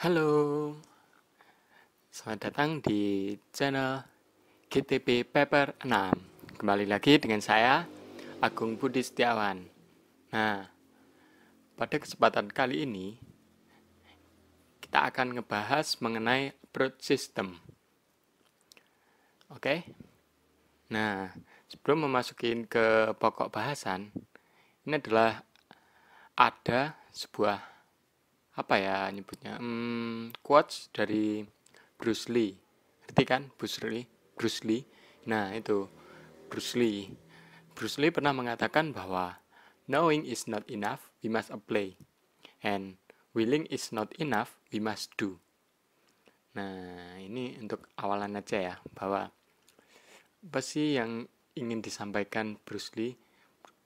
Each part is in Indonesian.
Halo, selamat datang di channel GTP Paper 6 Kembali lagi dengan saya, Agung Budi Setiawan Nah, pada kesempatan kali ini Kita akan ngebahas mengenai approach system Oke? Nah, sebelum memasuki ke pokok bahasan Ini adalah ada sebuah apa ya nyebutnya hmm, quotes dari Bruce Lee ngerti kan Bruce Lee Bruce Lee nah itu Bruce Lee Bruce Lee pernah mengatakan bahwa knowing is not enough we must apply and willing is not enough we must do nah ini untuk awalan aja ya bahwa apa sih yang ingin disampaikan Bruce Lee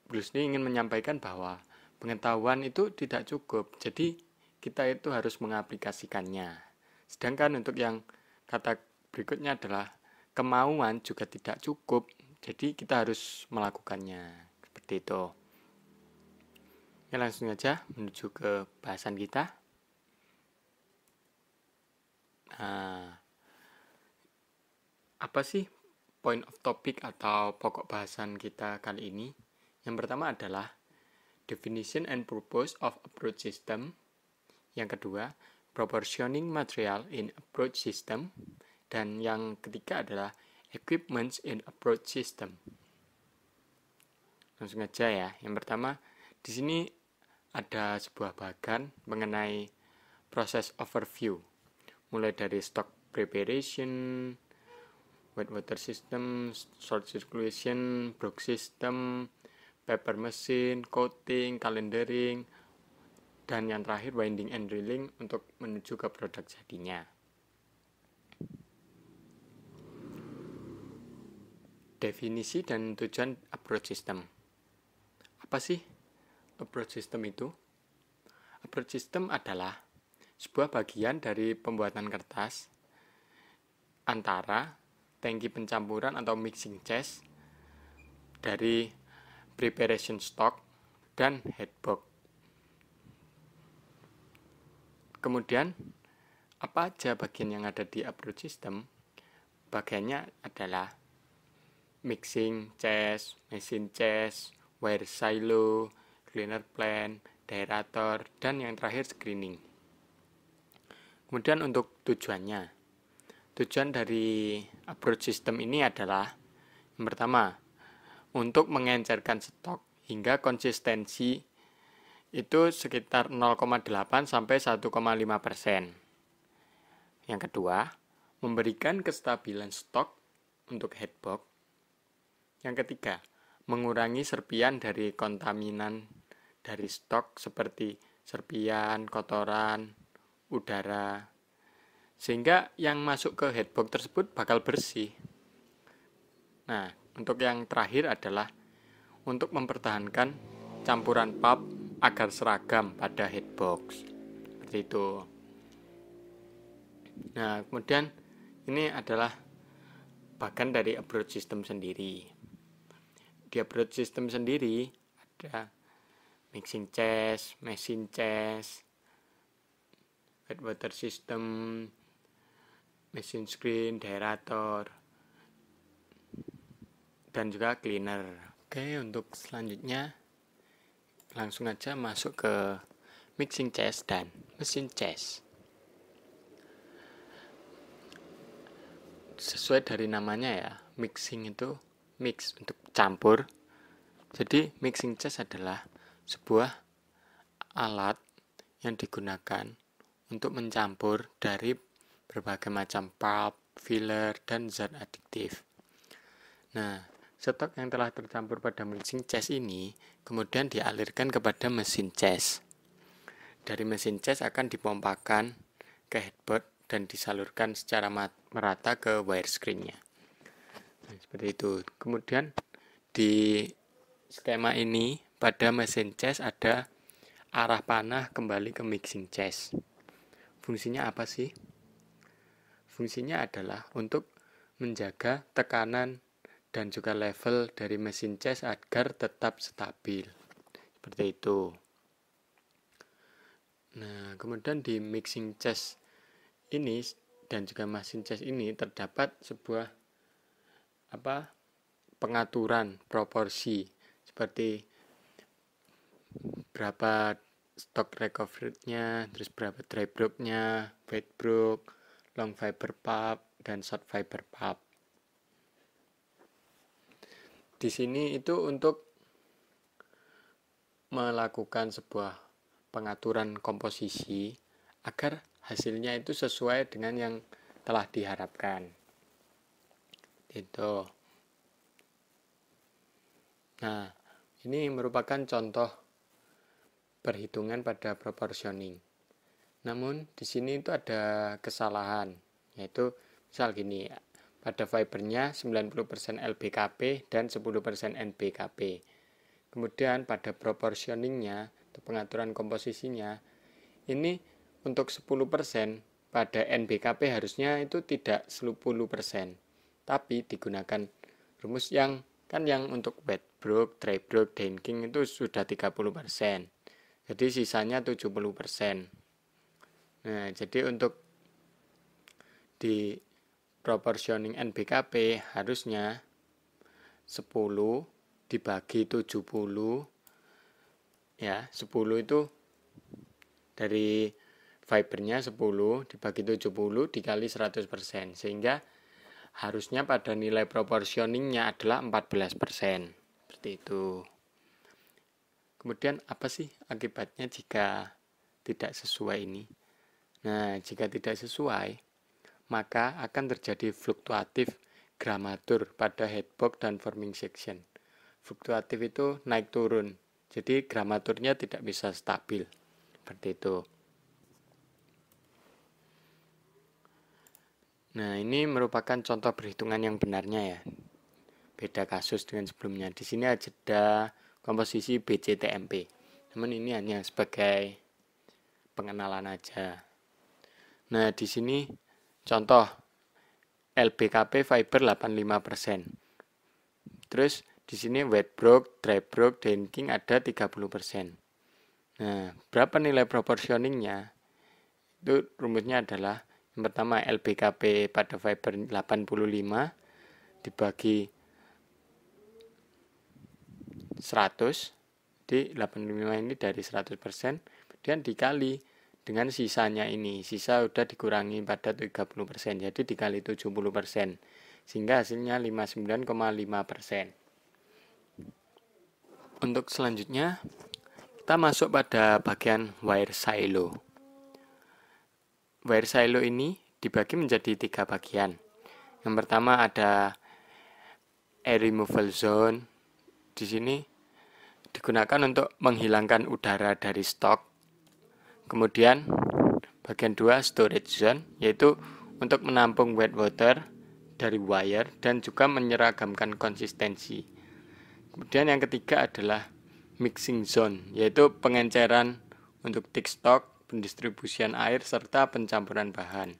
Bruce Lee ingin menyampaikan bahwa pengetahuan itu tidak cukup jadi kita itu harus mengaplikasikannya. Sedangkan untuk yang kata berikutnya adalah kemauan juga tidak cukup, jadi kita harus melakukannya. Seperti itu. Ya langsung aja menuju ke bahasan kita. Nah, apa sih point of topic atau pokok bahasan kita kali ini? Yang pertama adalah definition and purpose of approach system yang kedua, proportioning material in approach system. Dan yang ketiga adalah equipments in approach system. Langsung aja ya. Yang pertama, di sini ada sebuah bagan mengenai proses overview. Mulai dari stock preparation, wet water system, short circulation, brook system, paper machine, coating, calendaring dan yang terakhir winding and drilling untuk menuju ke produk jadinya. Definisi dan tujuan approach system. Apa sih approach system itu? Approach system adalah sebuah bagian dari pembuatan kertas antara tangki pencampuran atau mixing chest dari preparation stock dan headbox Kemudian, apa aja bagian yang ada di approach system? Bagiannya adalah mixing chest, mesin chest, wire silo, cleaner plan, deaerator, dan yang terakhir screening. Kemudian untuk tujuannya. Tujuan dari approach system ini adalah yang pertama, untuk mengencerkan stok hingga konsistensi itu sekitar 0,8 sampai 1,5 persen. Yang kedua, memberikan kestabilan stok untuk headbox. Yang ketiga, mengurangi serpian dari kontaminan dari stok seperti serpian, kotoran, udara, sehingga yang masuk ke headbox tersebut bakal bersih. Nah, untuk yang terakhir adalah untuk mempertahankan campuran pulp agar seragam pada headbox seperti itu nah kemudian ini adalah bagian dari approach system sendiri di approach system sendiri ada mixing chest, machine chest, wet water system, machine screen, deaerator, dan juga cleaner. Oke, untuk selanjutnya langsung aja masuk ke mixing chest dan mesin chest sesuai dari namanya ya mixing itu mix untuk campur jadi mixing chest adalah sebuah alat yang digunakan untuk mencampur dari berbagai macam pulp, filler, dan zat adiktif. Nah, Stok yang telah tercampur pada mesin CES ini kemudian dialirkan kepada mesin CES. Dari mesin CES akan dipompakan ke headboard dan disalurkan secara merata ke wire screen-nya. Nah, seperti itu. Kemudian di skema ini pada mesin CES ada arah panah kembali ke mixing CES. Fungsinya apa sih? Fungsinya adalah untuk menjaga tekanan dan juga level dari mesin chest agar tetap stabil seperti itu nah kemudian di mixing chest ini dan juga mesin chest ini terdapat sebuah apa pengaturan proporsi seperti berapa stock recovery-nya, terus berapa dry broke-nya, wet broke, long fiber pulp, dan short fiber pulp di sini itu untuk melakukan sebuah pengaturan komposisi agar hasilnya itu sesuai dengan yang telah diharapkan. Itu. Nah, ini merupakan contoh perhitungan pada proportioning. Namun di sini itu ada kesalahan, yaitu misal gini, pada fibernya 90% LBKP dan 10% NBKP. Kemudian pada proportioningnya atau pengaturan komposisinya ini untuk 10% pada NBKP harusnya itu tidak 10% tapi digunakan rumus yang kan yang untuk wet brook, dry brook, denking itu sudah 30%. Jadi sisanya 70%. Nah, jadi untuk di proportioning NBKP harusnya 10 dibagi 70 ya 10 itu dari fibernya 10 dibagi 70 dikali 100% sehingga harusnya pada nilai proportioningnya adalah 14% seperti itu kemudian apa sih akibatnya jika tidak sesuai ini nah jika tidak sesuai maka akan terjadi fluktuatif gramatur pada headbox dan forming section. Fluktuatif itu naik turun, jadi gramaturnya tidak bisa stabil. Seperti itu. Nah, ini merupakan contoh perhitungan yang benarnya ya. Beda kasus dengan sebelumnya. Di sini ada komposisi BCTMP. Namun ini hanya sebagai pengenalan aja. Nah, di sini Contoh, LBKP fiber 85%. Terus di sini wet broke, dry broke, Denking ada 30%. Nah, berapa nilai proportioningnya? Itu rumusnya adalah yang pertama LBKP pada fiber 85 dibagi 100 di 85 ini dari 100% kemudian dikali dengan sisanya ini sisa sudah dikurangi pada 30% jadi dikali 70% sehingga hasilnya 59,5% untuk selanjutnya kita masuk pada bagian wire silo wire silo ini dibagi menjadi tiga bagian yang pertama ada air removal zone di sini digunakan untuk menghilangkan udara dari stok Kemudian bagian dua storage zone yaitu untuk menampung wet water dari wire dan juga menyeragamkan konsistensi. Kemudian yang ketiga adalah mixing zone yaitu pengenceran untuk tick stock, pendistribusian air serta pencampuran bahan.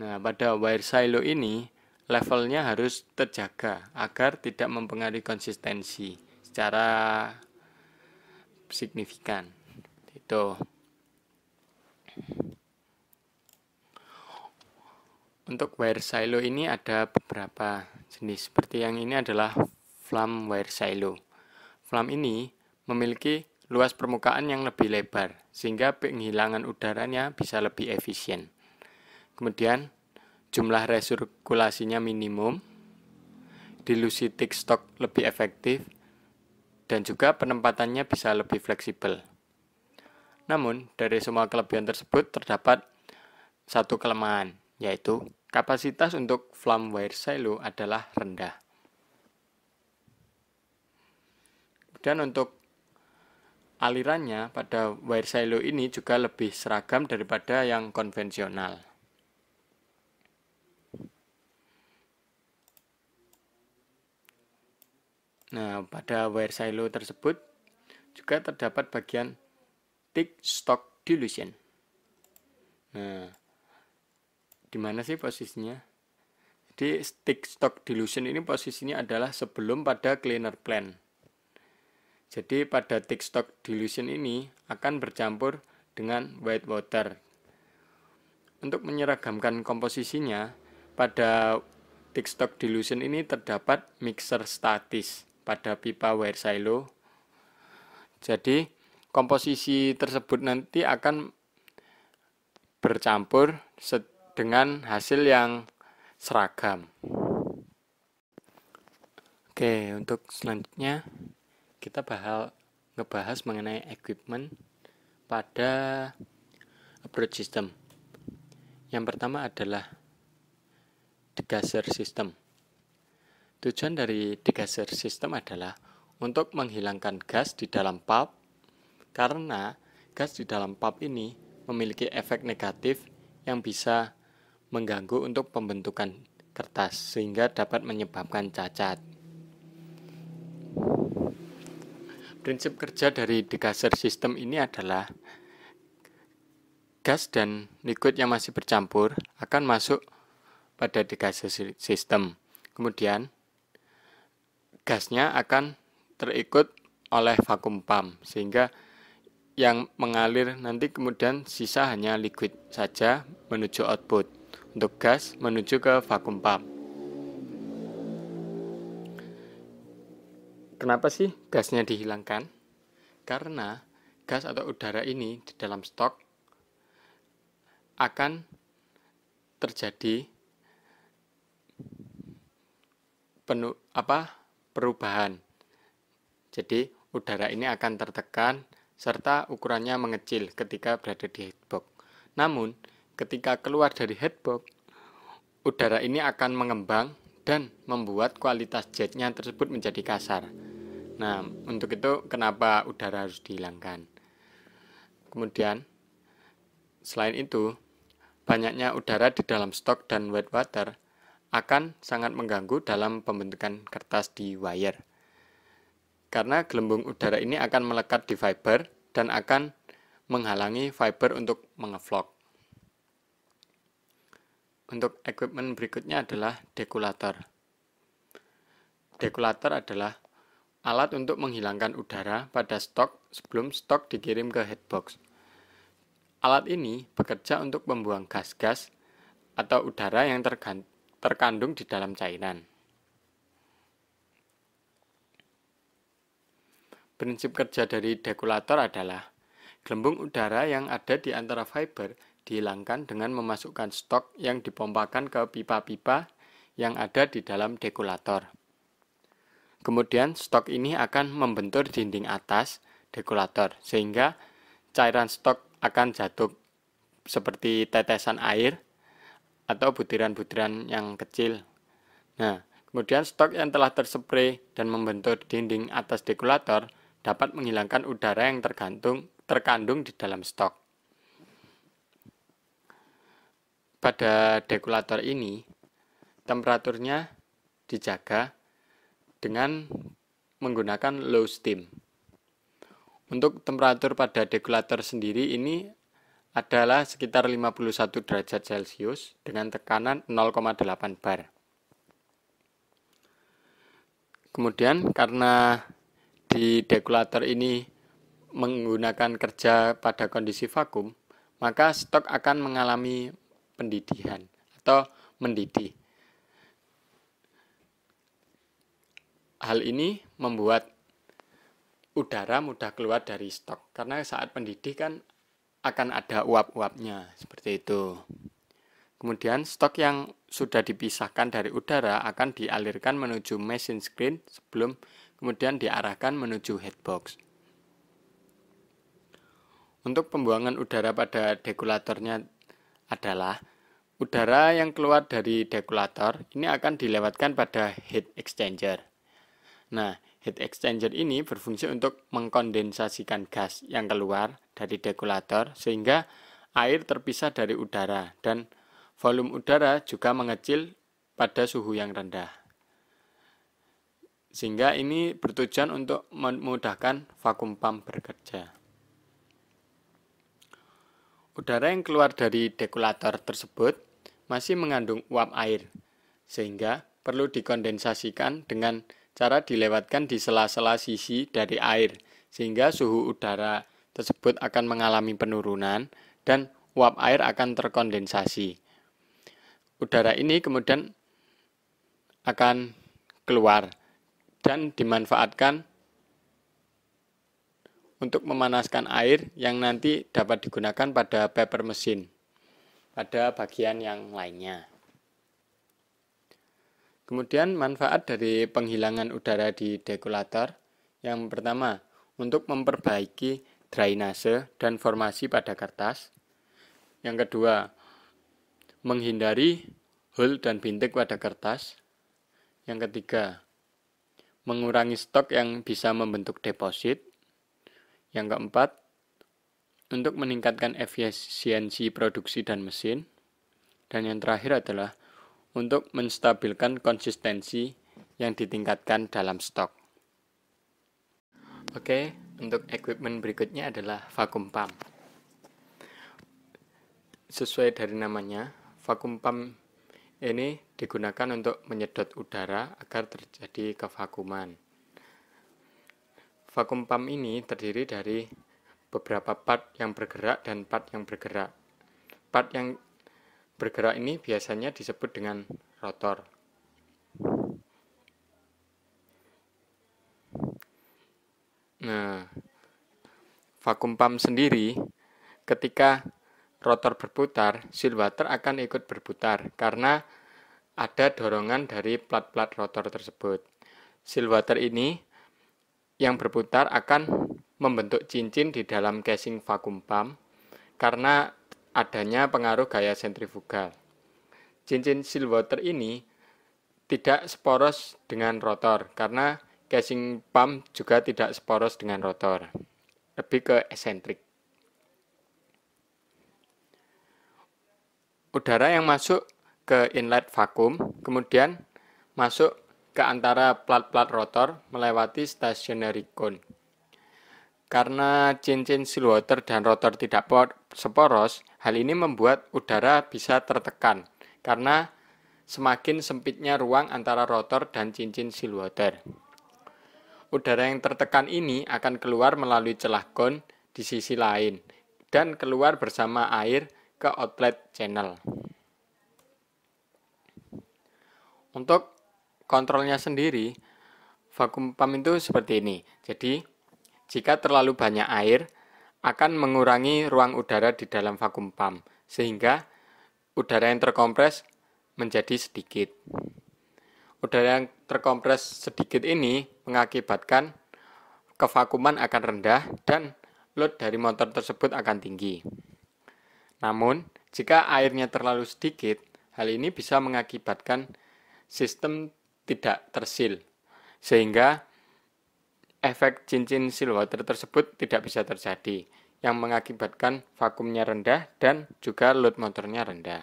Nah, pada wire silo ini levelnya harus terjaga agar tidak mempengaruhi konsistensi secara signifikan. Itu. Untuk wire silo ini ada beberapa jenis. Seperti yang ini adalah flam wire silo. Flam ini memiliki luas permukaan yang lebih lebar sehingga penghilangan udaranya bisa lebih efisien. Kemudian jumlah resirkulasinya minimum, dilusitik stok lebih efektif, dan juga penempatannya bisa lebih fleksibel. Namun, dari semua kelebihan tersebut terdapat satu kelemahan, yaitu kapasitas untuk wire silo adalah rendah. Dan untuk alirannya pada wire silo ini juga lebih seragam daripada yang konvensional. Nah, pada wire silo tersebut juga terdapat bagian big stock dilution. Nah, di mana sih posisinya? Jadi stick stock dilution ini posisinya adalah sebelum pada cleaner plan. Jadi pada tick stock dilution ini akan bercampur dengan white water. Untuk menyeragamkan komposisinya, pada tick stock dilution ini terdapat mixer statis pada pipa wire silo. Jadi komposisi tersebut nanti akan bercampur dengan hasil yang seragam. Oke, untuk selanjutnya kita bakal ngebahas mengenai equipment pada approach system. Yang pertama adalah degasser system. Tujuan dari degasser system adalah untuk menghilangkan gas di dalam pulp karena gas di dalam pap ini memiliki efek negatif yang bisa mengganggu untuk pembentukan kertas sehingga dapat menyebabkan cacat. Prinsip kerja dari degaser sistem ini adalah gas dan liquid yang masih bercampur akan masuk pada degaser sistem. Kemudian gasnya akan terikut oleh vakum pump sehingga yang mengalir nanti kemudian sisa hanya liquid saja menuju output untuk gas menuju ke vakum pump kenapa sih gasnya dihilangkan karena gas atau udara ini di dalam stok akan terjadi penuh apa perubahan jadi udara ini akan tertekan serta ukurannya mengecil ketika berada di headbox. Namun, ketika keluar dari headbox, udara ini akan mengembang dan membuat kualitas jetnya tersebut menjadi kasar. Nah, untuk itu kenapa udara harus dihilangkan? Kemudian, selain itu, banyaknya udara di dalam stok dan wet water akan sangat mengganggu dalam pembentukan kertas di wire karena gelembung udara ini akan melekat di fiber dan akan menghalangi fiber untuk mengevlog. Untuk equipment berikutnya adalah dekulator. Dekulator adalah alat untuk menghilangkan udara pada stok sebelum stok dikirim ke headbox. Alat ini bekerja untuk membuang gas-gas atau udara yang terkandung di dalam cairan. Prinsip kerja dari dekulator adalah gelembung udara yang ada di antara fiber dihilangkan dengan memasukkan stok yang dipompakan ke pipa-pipa yang ada di dalam dekulator. Kemudian stok ini akan membentur dinding atas dekulator sehingga cairan stok akan jatuh seperti tetesan air atau butiran-butiran yang kecil. Nah, kemudian stok yang telah terspray dan membentur dinding atas dekulator dapat menghilangkan udara yang tergantung, terkandung di dalam stok. Pada dekulator ini, temperaturnya dijaga dengan menggunakan low steam. Untuk temperatur pada dekulator sendiri ini adalah sekitar 51 derajat Celcius dengan tekanan 0,8 bar. Kemudian karena di dekulator ini menggunakan kerja pada kondisi vakum, maka stok akan mengalami pendidihan atau mendidih. Hal ini membuat udara mudah keluar dari stok karena saat pendidih kan akan ada uap-uapnya seperti itu. Kemudian stok yang sudah dipisahkan dari udara akan dialirkan menuju mesin screen sebelum kemudian diarahkan menuju headbox. Untuk pembuangan udara pada dekulatornya adalah udara yang keluar dari dekulator ini akan dilewatkan pada heat exchanger. Nah, heat exchanger ini berfungsi untuk mengkondensasikan gas yang keluar dari dekulator sehingga air terpisah dari udara dan volume udara juga mengecil pada suhu yang rendah sehingga ini bertujuan untuk memudahkan vakum pump bekerja. Udara yang keluar dari dekulator tersebut masih mengandung uap air, sehingga perlu dikondensasikan dengan cara dilewatkan di sela-sela sisi dari air, sehingga suhu udara tersebut akan mengalami penurunan dan uap air akan terkondensasi. Udara ini kemudian akan keluar dan dimanfaatkan untuk memanaskan air yang nanti dapat digunakan pada paper mesin pada bagian yang lainnya. Kemudian manfaat dari penghilangan udara di dekulator yang pertama untuk memperbaiki drainase dan formasi pada kertas. Yang kedua, menghindari hole dan bintik pada kertas. Yang ketiga, mengurangi stok yang bisa membentuk deposit. Yang keempat, untuk meningkatkan efisiensi produksi dan mesin. Dan yang terakhir adalah untuk menstabilkan konsistensi yang ditingkatkan dalam stok. Oke, untuk equipment berikutnya adalah vakum pump. Sesuai dari namanya, vakum pump ini digunakan untuk menyedot udara agar terjadi kevakuman. Vakum pump ini terdiri dari beberapa part yang bergerak dan part yang bergerak. Part yang bergerak ini biasanya disebut dengan rotor. Nah, vakum pump sendiri ketika rotor berputar, silwater akan ikut berputar karena ada dorongan dari plat-plat rotor tersebut. Silwater ini yang berputar akan membentuk cincin di dalam casing vakum pump karena adanya pengaruh gaya sentrifugal. Cincin silwater ini tidak seporos dengan rotor karena casing pump juga tidak seporos dengan rotor. Lebih ke esentrik. udara yang masuk ke inlet vakum, kemudian masuk ke antara plat-plat rotor melewati stationary cone. Karena cincin seawater dan rotor tidak seporos, hal ini membuat udara bisa tertekan karena semakin sempitnya ruang antara rotor dan cincin seawater. Udara yang tertekan ini akan keluar melalui celah kon di sisi lain dan keluar bersama air ke outlet channel. Untuk kontrolnya sendiri, vakum pump itu seperti ini. Jadi, jika terlalu banyak air, akan mengurangi ruang udara di dalam vakum pump, sehingga udara yang terkompres menjadi sedikit. Udara yang terkompres sedikit ini mengakibatkan kevakuman akan rendah dan load dari motor tersebut akan tinggi. Namun, jika airnya terlalu sedikit, hal ini bisa mengakibatkan sistem tidak tersil, sehingga efek cincin silwater tersebut tidak bisa terjadi, yang mengakibatkan vakumnya rendah dan juga load motornya rendah.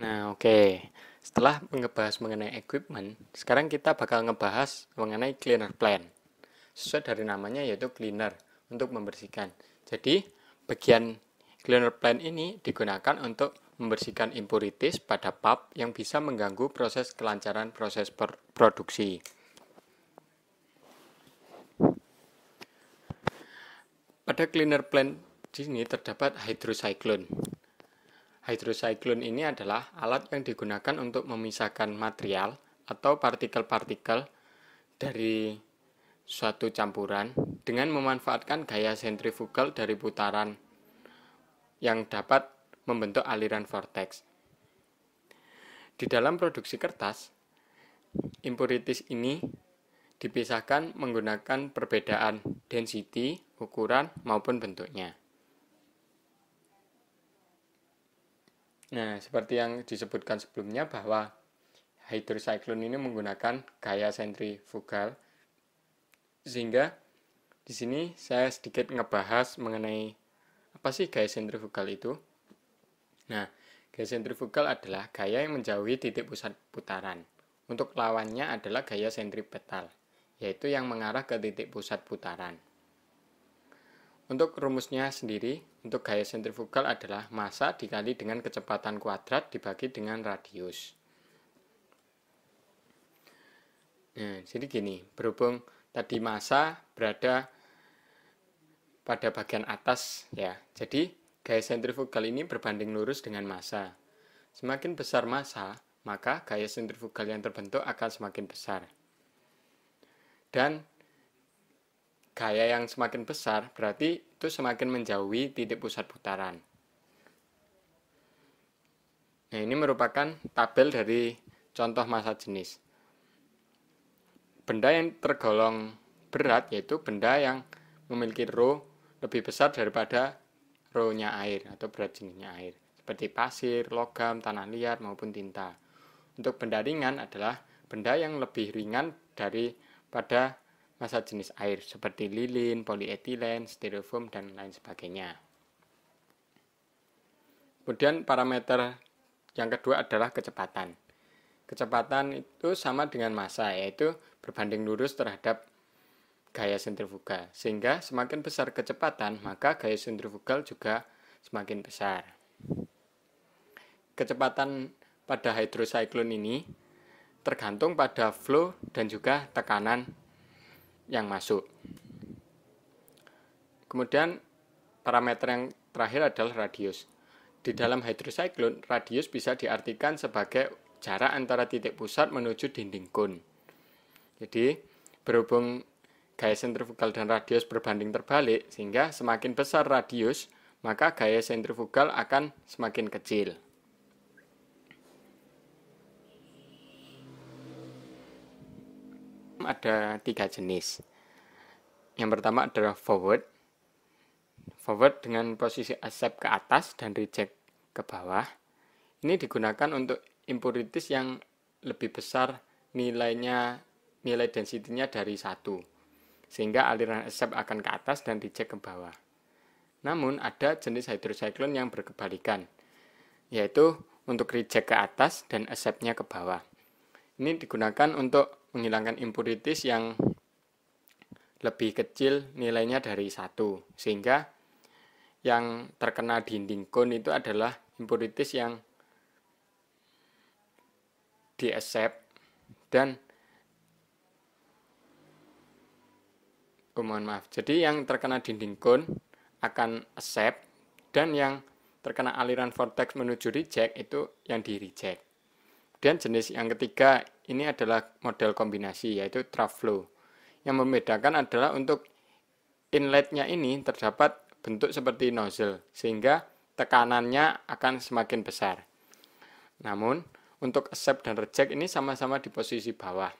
Nah, oke. Okay. Setelah ngebahas mengenai equipment, sekarang kita bakal ngebahas mengenai cleaner plan. Sesuai dari namanya yaitu cleaner, untuk membersihkan. Jadi, bagian Cleaner plan ini digunakan untuk membersihkan impurities pada pap yang bisa mengganggu proses kelancaran proses produksi. Pada cleaner plant di sini terdapat hydrocyclone. Hydrocyclone ini adalah alat yang digunakan untuk memisahkan material atau partikel-partikel dari suatu campuran dengan memanfaatkan gaya sentrifugal dari putaran yang dapat membentuk aliran vortex. Di dalam produksi kertas, impurities ini dipisahkan menggunakan perbedaan density, ukuran, maupun bentuknya. Nah, seperti yang disebutkan sebelumnya bahwa hydrocyclone ini menggunakan gaya sentrifugal sehingga di sini saya sedikit ngebahas mengenai apa sih gaya sentrifugal itu? Nah, gaya sentrifugal adalah gaya yang menjauhi titik pusat putaran. Untuk lawannya adalah gaya sentripetal, yaitu yang mengarah ke titik pusat putaran. Untuk rumusnya sendiri, untuk gaya sentrifugal adalah massa dikali dengan kecepatan kuadrat dibagi dengan radius. Nah, jadi gini, berhubung tadi massa berada pada bagian atas ya. Jadi gaya sentrifugal ini berbanding lurus dengan massa. Semakin besar massa, maka gaya sentrifugal yang terbentuk akan semakin besar. Dan gaya yang semakin besar berarti itu semakin menjauhi titik pusat putaran. Nah, ini merupakan tabel dari contoh massa jenis. Benda yang tergolong berat yaitu benda yang memiliki rho lebih besar daripada rohnya air atau berat jenisnya air, seperti pasir, logam, tanah liat, maupun tinta. Untuk benda ringan adalah benda yang lebih ringan daripada masa jenis air, seperti lilin, polietilen, styrofoam, dan lain sebagainya. Kemudian parameter yang kedua adalah kecepatan. Kecepatan itu sama dengan massa, yaitu berbanding lurus terhadap gaya sentrifugal. Sehingga semakin besar kecepatan, maka gaya sentrifugal juga semakin besar. Kecepatan pada hidrosiklon ini tergantung pada flow dan juga tekanan yang masuk. Kemudian parameter yang terakhir adalah radius. Di dalam hidrosiklon radius bisa diartikan sebagai jarak antara titik pusat menuju dinding kun. Jadi, berhubung gaya sentrifugal dan radius berbanding terbalik, sehingga semakin besar radius, maka gaya sentrifugal akan semakin kecil. Ada tiga jenis. Yang pertama adalah forward. Forward dengan posisi accept ke atas dan reject ke bawah. Ini digunakan untuk impurities yang lebih besar nilainya nilai densitinya dari satu sehingga aliran asap akan ke atas dan dicek ke bawah. Namun, ada jenis hidrosiklon yang berkebalikan, yaitu untuk reject ke atas dan asapnya ke bawah. Ini digunakan untuk menghilangkan impurities yang lebih kecil nilainya dari satu, sehingga yang terkena dinding cone itu adalah impurities yang di dan Oh, mohon maaf. Jadi yang terkena dinding cone akan accept dan yang terkena aliran vortex menuju reject itu yang di reject. Dan jenis yang ketiga ini adalah model kombinasi yaitu trough flow. Yang membedakan adalah untuk inletnya ini terdapat bentuk seperti nozzle sehingga tekanannya akan semakin besar. Namun untuk accept dan reject ini sama-sama di posisi bawah.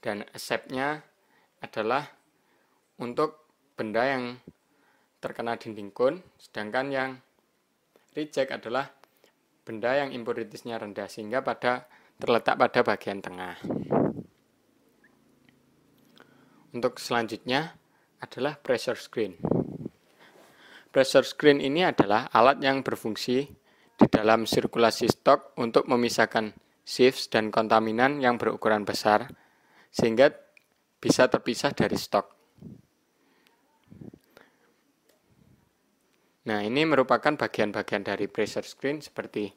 Dan accept-nya adalah untuk benda yang terkena dinding kun, sedangkan yang reject adalah benda yang impuritasnya rendah sehingga pada terletak pada bagian tengah. Untuk selanjutnya adalah pressure screen. Pressure screen ini adalah alat yang berfungsi di dalam sirkulasi stok untuk memisahkan sieves dan kontaminan yang berukuran besar sehingga bisa terpisah dari stok. Nah, ini merupakan bagian-bagian dari pressure screen seperti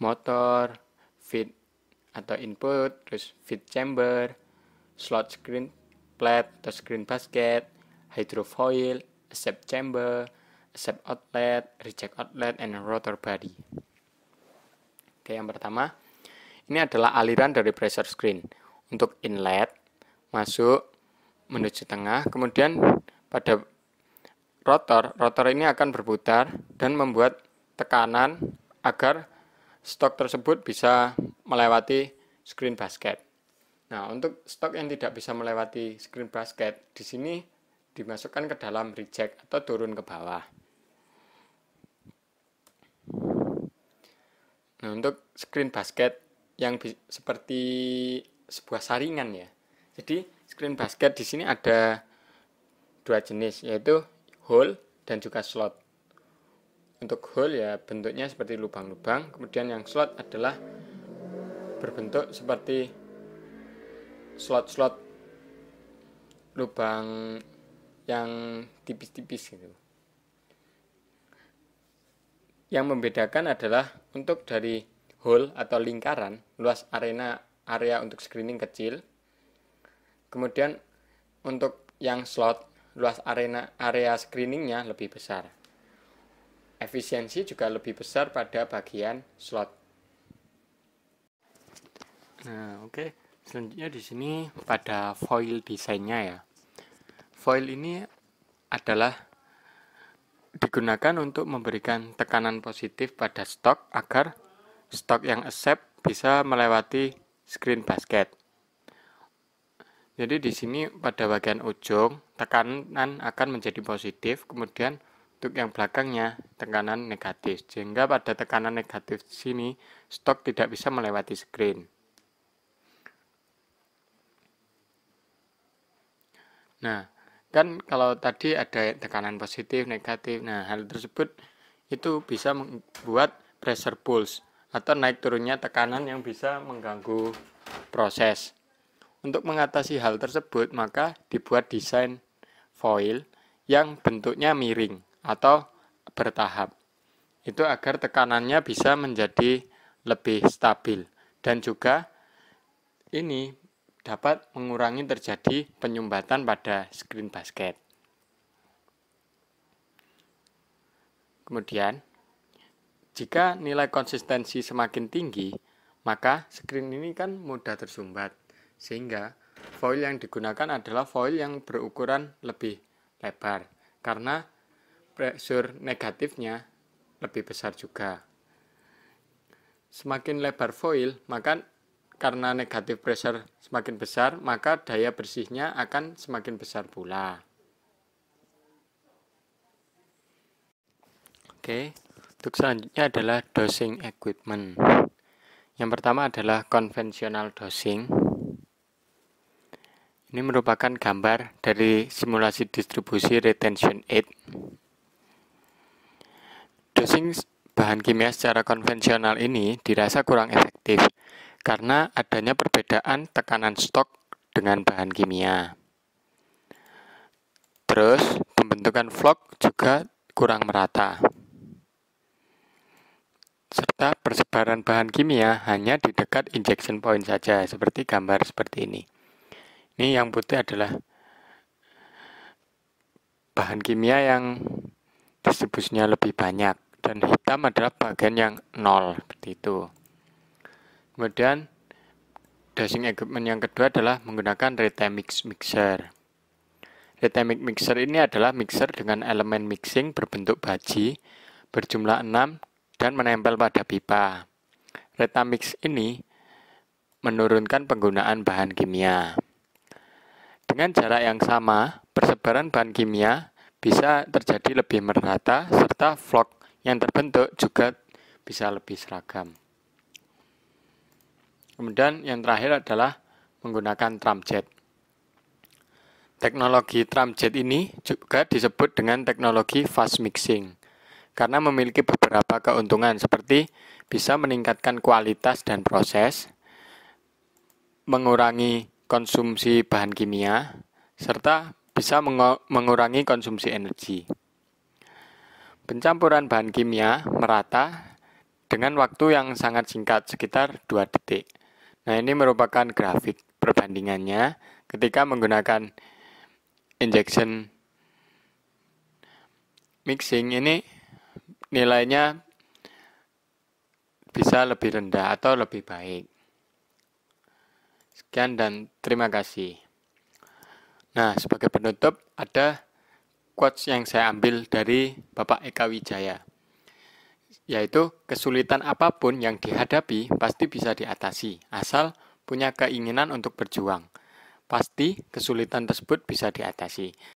motor, feed atau input, terus feed chamber, slot screen plate atau screen basket, hydrofoil, accept chamber, accept outlet, reject outlet, and rotor body. Oke, yang pertama, ini adalah aliran dari pressure screen. Untuk inlet, masuk menuju tengah, kemudian pada rotor, rotor ini akan berputar dan membuat tekanan agar stok tersebut bisa melewati screen basket. Nah, untuk stok yang tidak bisa melewati screen basket, di sini dimasukkan ke dalam reject atau turun ke bawah. Nah, untuk screen basket yang seperti sebuah saringan ya. Jadi screen basket di sini ada dua jenis yaitu hole dan juga slot. Untuk hole ya bentuknya seperti lubang-lubang, kemudian yang slot adalah berbentuk seperti slot-slot lubang yang tipis-tipis gitu. Yang membedakan adalah untuk dari hole atau lingkaran, luas arena area untuk screening kecil, Kemudian untuk yang slot, luas arena area screeningnya lebih besar. Efisiensi juga lebih besar pada bagian slot. Nah, oke. Okay. Selanjutnya di sini pada foil desainnya ya. Foil ini adalah digunakan untuk memberikan tekanan positif pada stok agar stok yang accept bisa melewati screen basket. Jadi di sini pada bagian ujung tekanan akan menjadi positif, kemudian untuk yang belakangnya tekanan negatif. Sehingga pada tekanan negatif sini stok tidak bisa melewati screen. Nah, kan kalau tadi ada tekanan positif, negatif. Nah, hal tersebut itu bisa membuat pressure pulse atau naik turunnya tekanan yang bisa mengganggu proses. Untuk mengatasi hal tersebut, maka dibuat desain foil yang bentuknya miring atau bertahap. Itu agar tekanannya bisa menjadi lebih stabil dan juga ini dapat mengurangi terjadi penyumbatan pada screen basket. Kemudian, jika nilai konsistensi semakin tinggi, maka screen ini kan mudah tersumbat. Sehingga foil yang digunakan adalah foil yang berukuran lebih lebar karena pressure negatifnya lebih besar juga. Semakin lebar foil, maka karena negatif pressure semakin besar, maka daya bersihnya akan semakin besar pula. Oke, untuk selanjutnya adalah dosing equipment. Yang pertama adalah konvensional dosing. Ini merupakan gambar dari simulasi distribusi retention aid. Dosing bahan kimia secara konvensional ini dirasa kurang efektif karena adanya perbedaan tekanan stok dengan bahan kimia. Terus, pembentukan vlog juga kurang merata. Serta persebaran bahan kimia hanya di dekat injection point saja, seperti gambar seperti ini. Ini yang putih adalah bahan kimia yang distribusinya lebih banyak dan hitam adalah bagian yang nol seperti itu. Kemudian dosing equipment yang kedua adalah menggunakan retamix mixer. Retemix mixer ini adalah mixer dengan elemen mixing berbentuk baji berjumlah 6 dan menempel pada pipa. Retamix ini menurunkan penggunaan bahan kimia. Dengan jarak yang sama, persebaran bahan kimia bisa terjadi lebih merata serta vlog yang terbentuk juga bisa lebih seragam. Kemudian yang terakhir adalah menggunakan tramjet. Teknologi tramjet ini juga disebut dengan teknologi fast mixing karena memiliki beberapa keuntungan seperti bisa meningkatkan kualitas dan proses, mengurangi konsumsi bahan kimia, serta bisa mengurangi konsumsi energi. Pencampuran bahan kimia merata dengan waktu yang sangat singkat, sekitar 2 detik. Nah, ini merupakan grafik perbandingannya ketika menggunakan injection mixing ini nilainya bisa lebih rendah atau lebih baik. Sekian dan terima kasih. Nah, sebagai penutup ada quotes yang saya ambil dari Bapak Eka Wijaya yaitu kesulitan apapun yang dihadapi pasti bisa diatasi asal punya keinginan untuk berjuang. Pasti kesulitan tersebut bisa diatasi.